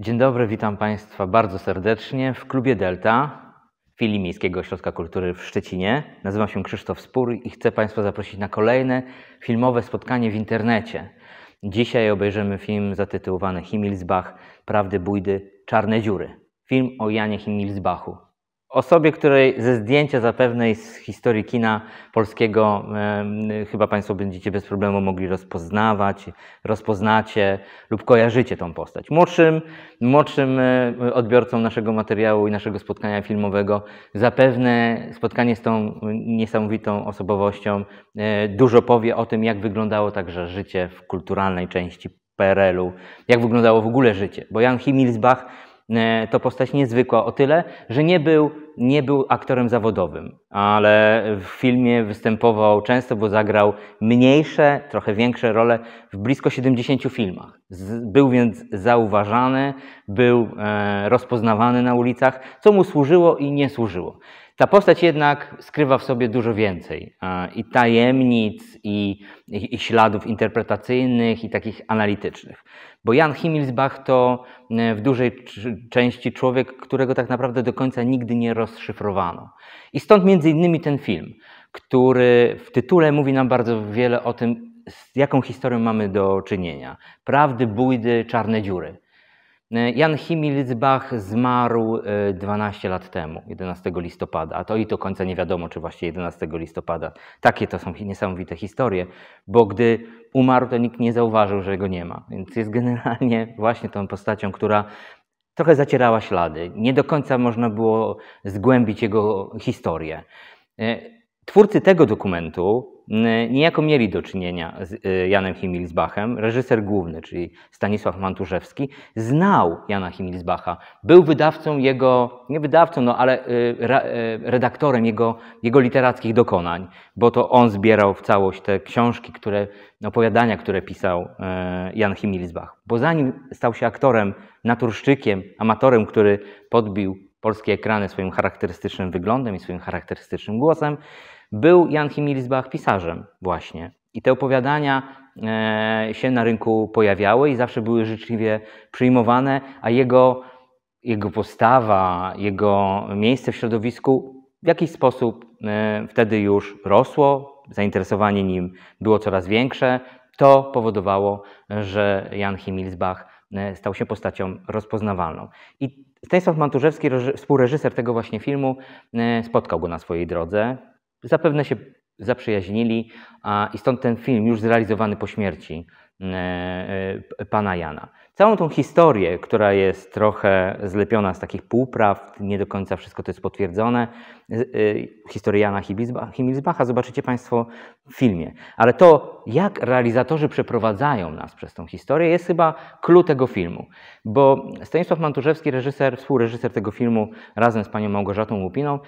Dzień dobry, witam Państwa bardzo serdecznie w Klubie Delta, filii Miejskiego Ośrodka Kultury w Szczecinie. Nazywam się Krzysztof Spór i chcę Państwa zaprosić na kolejne filmowe spotkanie w internecie. Dzisiaj obejrzymy film zatytułowany Himmelsbach, Prawdy Bójdy, Czarne Dziury. Film o Janie Himmelsbachu osobie, której ze zdjęcia zapewne z historii kina polskiego e, chyba Państwo będziecie bez problemu mogli rozpoznawać, rozpoznacie lub kojarzycie tą postać. Młodszym, młodszym e, odbiorcą naszego materiału i naszego spotkania filmowego zapewne spotkanie z tą niesamowitą osobowością e, dużo powie o tym, jak wyglądało także życie w kulturalnej części PRL-u, jak wyglądało w ogóle życie. Bo Jan Himmelsbach E, to postać niezwykła o tyle, że nie był, nie był aktorem zawodowym, ale w filmie występował często, bo zagrał mniejsze, trochę większe role w blisko 70 filmach. Był więc zauważany, był e, rozpoznawany na ulicach, co mu służyło i nie służyło. Ta postać jednak skrywa w sobie dużo więcej i tajemnic, i, i, i, śladów interpretacyjnych, i takich analitycznych. Bo Jan Himmelsbach to e, w dużej części człowiek, którego tak naprawdę do końca nigdy nie rozszyfrowano. I stąd między innymi ten film, który w tytule mówi nam bardzo wiele o tym, z jaką historią mamy do czynienia. Prawdy, bójdy, czarne dziury. E, Jan Himilsbach zmarł 12 e, lat temu, 11 listopada, a to i do końca nie wiadomo, czy właśnie 11 listopada. Takie to są niesamowite historie, bo gdy umarł, to nikt nie zauważył, że go nie ma. Więc jest generalnie właśnie tą postacią, która trochę zacierała ślady. Nie do końca można było zgłębić jego historię. E, twórcy tego dokumentu Y, niejako mieli do czynienia z y, Janem Himilsbachem. Reżyser główny, czyli Stanisław Manturzewski, znał Jana Himilsbacha. Był wydawcą jego, nie wydawcą, no ale y, redaktorem jego, jego literackich dokonań, bo to on zbierał w całość te książki, które, opowiadania, które pisał Jan Himilsbach. Bo zanim stał się aktorem, naturszczykiem, amatorem, który podbił polskie ekrany swoim charakterystycznym wyglądem i swoim charakterystycznym głosem, był Jan Himilisbach pisarzem właśnie i te opowiadania e, się na rynku pojawiały i zawsze były życzliwie przyjmowane, a jego, jego postawa, jego miejsce w środowisku w jakiś sposób e, wtedy już rosło, zainteresowanie nim było coraz większe. To powodowało, że Jan Himilsbach e, stał się postacią rozpoznawalną. I Stanisław Manturzewski, współreżyser tego właśnie filmu, spotkał go na swojej drodze zapewne się zaprzyjaźnili i stąd ten film już zrealizowany po śmierci e, e, pana Jana. Całą tą historię, która jest trochę zlepiona z takich półprawd, nie do końca wszystko to jest potwierdzone, e, historię Jana Himilsbacha zobaczycie Państwo w filmie. Ale to, jak realizatorzy przeprowadzają nas przez tą historię, jest chyba clue tego filmu. Bo Stanisław Manturzewski, reżyser, współreżyser tego filmu razem z panią Małgorzatą Łupiną,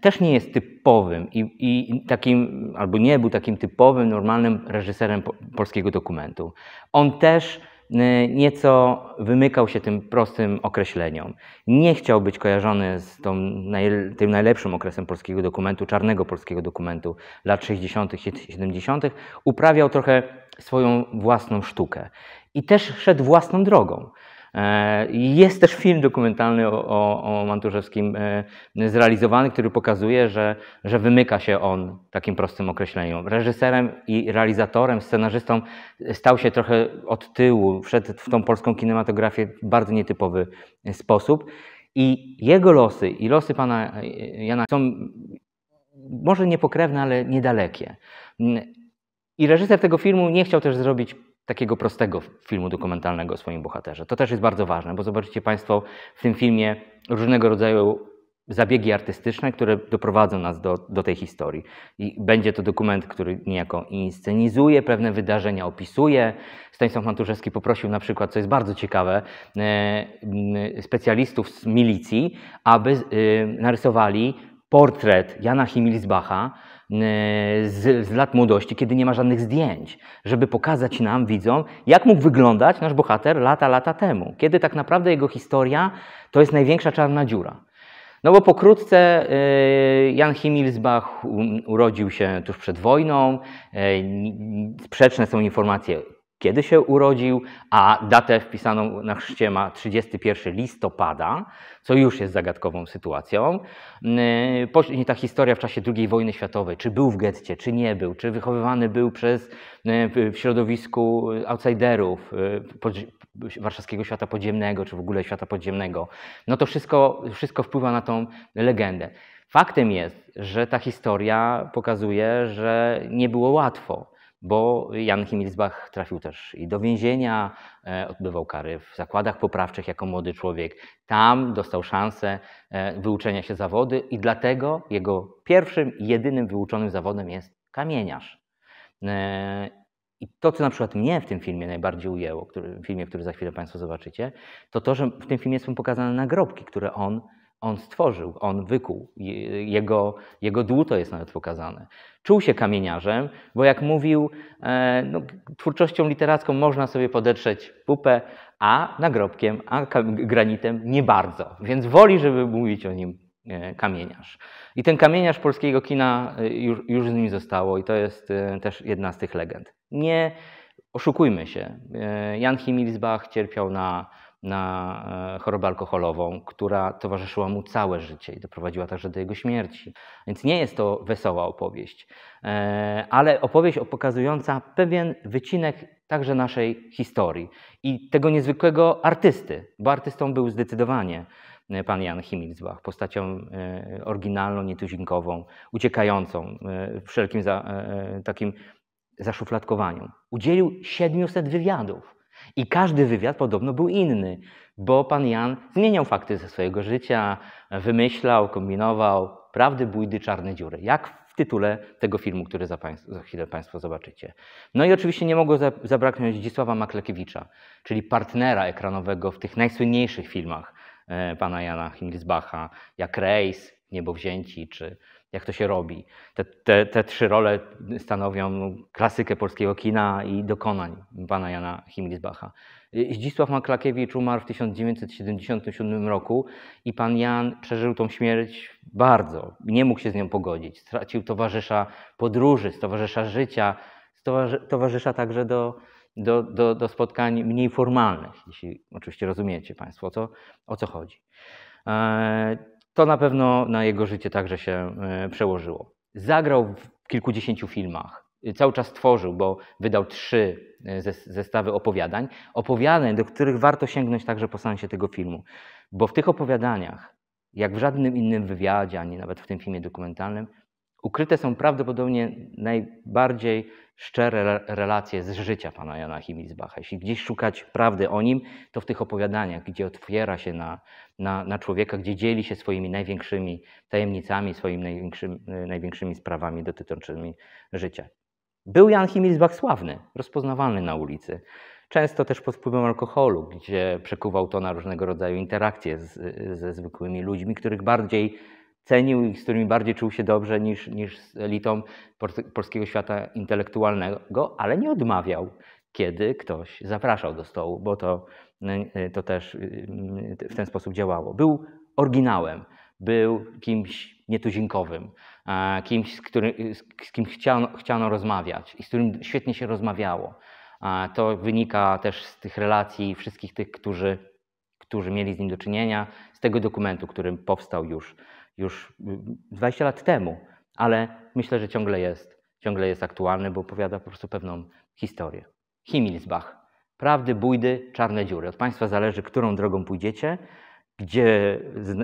też nie jest typowym i, i takim, albo nie był takim typowym, normalnym reżyserem po, polskiego dokumentu. On też Y, nieco wymykał się tym prostym określeniom. Nie chciał być kojarzony z tą, naj, tym najlepszym okresem polskiego dokumentu, czarnego polskiego dokumentu lat 60., 70., uprawiał trochę swoją własną sztukę i też szedł własną drogą. E, jest też film dokumentalny o, o, o e, zrealizowany, który pokazuje, że, że wymyka się on takim prostym określeniem. Reżyserem i realizatorem, scenarzystą stał się trochę od tyłu, wszedł w tą polską kinematografię w bardzo nietypowy sposób. I jego losy i losy pana e, Jana są może niepokrewne, ale niedalekie. I reżyser tego filmu nie chciał też zrobić takiego prostego filmu dokumentalnego o swoim bohaterze. To też jest bardzo ważne, bo zobaczycie Państwo w tym filmie różnego rodzaju zabiegi artystyczne, które doprowadzą nas do, do tej historii. I będzie to dokument, który niejako inscenizuje pewne wydarzenia, opisuje. Stanisław Matuszewski poprosił na przykład, co jest bardzo ciekawe, e, specjalistów z milicji, aby e, narysowali portret Jana Himilsbacha, E, z, z lat młodości, kiedy nie ma żadnych zdjęć, żeby pokazać nam, widzom, jak mógł wyglądać nasz bohater lata, lata temu, kiedy tak naprawdę jego historia to jest największa czarna dziura. No bo pokrótce e, Jan Himilsbach urodził się tuż przed wojną. E, sprzeczne są informacje, kiedy się urodził, a datę wpisaną na chrzcie ma 31 listopada, co już jest zagadkową sytuacją. Yy, później ta historia w czasie II wojny światowej, czy był w getcie, czy nie był, czy wychowywany był przez, yy, w środowisku outsiderów yy, warszawskiego świata podziemnego, czy w ogóle świata podziemnego. No to wszystko, wszystko wpływa na tą legendę. Faktem jest, że ta historia pokazuje, że nie było łatwo bo Jan Himilsbach trafił też i do więzienia, e, odbywał kary w zakładach poprawczych jako młody człowiek. Tam dostał szansę e, wyuczenia się zawody i dlatego jego pierwszym i jedynym wyuczonym zawodem jest kamieniarz. E, I to, co na przykład mnie w tym filmie najbardziej ujęło, w filmie, który za chwilę Państwo zobaczycie, to to, że w tym filmie są pokazane nagrobki, które on on stworzył, on wykuł. Jego, jego dół to jest nawet pokazane. Czuł się kamieniarzem, bo jak mówił, e, no, twórczością literacką można sobie podetrzeć pupę, a nagrobkiem, a granitem nie bardzo. Więc woli, żeby mówić o nim e, kamieniarz. I ten kamieniarz polskiego kina e, już, już z nim zostało i to jest też jedna z tych legend. Nie oszukujmy się. Jan Himilsbach cierpiał na na e, chorobę alkoholową, która towarzyszyła mu całe życie i doprowadziła także do jego śmierci. Więc nie jest to wesoła opowieść, e, ale opowieść pokazująca pewien wycinek także naszej historii i tego niezwykłego artysty, bo artystą był zdecydowanie e, pan Jan Himilsbach, postacią oryginalną, nietuzinkową, uciekającą wszelkim za, takim zaszufladkowaniu. Udzielił 700 wywiadów i każdy wywiad podobno był inny, bo pan Jan zmieniał fakty ze swojego życia, wymyślał, kombinował prawdy, bójdy, czarne dziury. Jak w tytule tego filmu, który za, państw, za chwilę Państwo zobaczycie. No i oczywiście nie mogło zabraknąć Dzisława Maklekiewicza, czyli partnera ekranowego w tych najsłynniejszych filmach e, pana Jana Himmelsbacha, jak Rejs, Niebowzięci czy jak to się robi. Te, te, te trzy role stanowią klasykę polskiego kina i dokonań pana Jana Himmelsbacha. Zdzisław Maklakiewicz umarł w 1977 roku i pan Jan przeżył tą śmierć bardzo. Nie mógł się z nią pogodzić. Stracił towarzysza podróży, towarzysza życia, towarzysza także do, do, do, do spotkań mniej formalnych, jeśli oczywiście rozumiecie Państwo, o co, o co chodzi. Eee, to na pewno na jego życie także się e, przełożyło. Zagrał w kilkudziesięciu filmach, cały czas tworzył, bo wydał trzy e, zestawy opowiadań, opowiadań, do których warto sięgnąć także po sensie tego filmu, bo w tych opowiadaniach, jak w żadnym innym wywiadzie, ani nawet w tym filmie dokumentalnym, Ukryte są prawdopodobnie najbardziej szczere relacje z życia pana Jana Himizbacha. Jeśli gdzieś szukać prawdy o nim, to w tych opowiadaniach, gdzie otwiera się na, na, na człowieka, gdzie dzieli się swoimi największymi tajemnicami, swoimi największymi, e, największymi sprawami dotyczącymi życia. Był Jan Himilsbach sławny, rozpoznawalny na ulicy, często też pod wpływem alkoholu, gdzie przekuwał to na różnego rodzaju interakcje z, ze zwykłymi ludźmi, których bardziej cenił i z którymi bardziej czuł się dobrze niż, niż z elitą polskiego świata intelektualnego, ale nie odmawiał, kiedy ktoś zapraszał do stołu, bo to, y, to też y, y, w ten sposób działało. Był oryginałem, był kimś nietuzinkowym, kimś, z, który, z kim chciano, chciano rozmawiać i z którym świetnie się rozmawiało. To wynika też z tych relacji wszystkich tych, którzy którzy mieli z nim do czynienia, z tego dokumentu, który powstał już, już 20 mm, lat temu, ale myślę, że ciągle jest, ciągle jest aktualny, bo opowiada po prostu pewną historię. Himmelsbach. Prawdy, bójdy, czarne dziury. Od Państwa zależy, którą drogą pójdziecie gdzie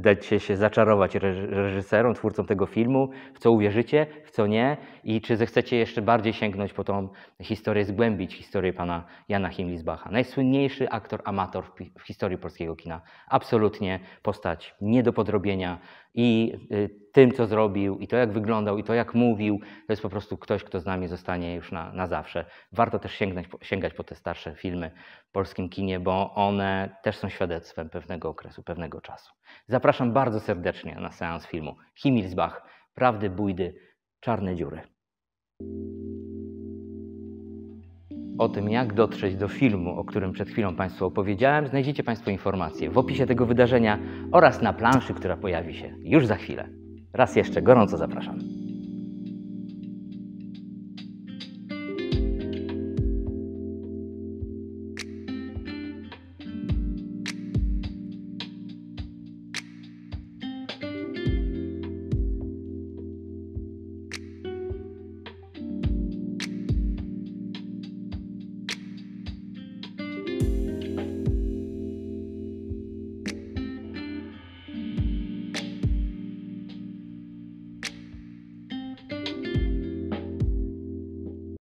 dacie się zaczarować reżyserom, twórcom tego filmu, w co uwierzycie, w co nie i czy zechcecie jeszcze bardziej sięgnąć po tą historię, zgłębić historię pana Jana Himlisbacha. Najsłynniejszy aktor amator w historii polskiego kina. Absolutnie postać nie do podrobienia i y, tym, co zrobił i to, jak wyglądał i to, jak mówił. To jest po prostu ktoś, kto z nami zostanie już na, na zawsze. Warto też sięgnąć, sięgać po te starsze filmy w polskim kinie, bo one też są świadectwem pewnego okresu, pewnego czasu. Zapraszam bardzo serdecznie na seans filmu Himmelsbach, Prawdy, Bójdy, Czarne Dziury. O tym, jak dotrzeć do filmu, o którym przed chwilą Państwu opowiedziałem, znajdziecie Państwo informacje w opisie tego wydarzenia oraz na planszy, która pojawi się już za chwilę. Raz jeszcze gorąco zapraszam.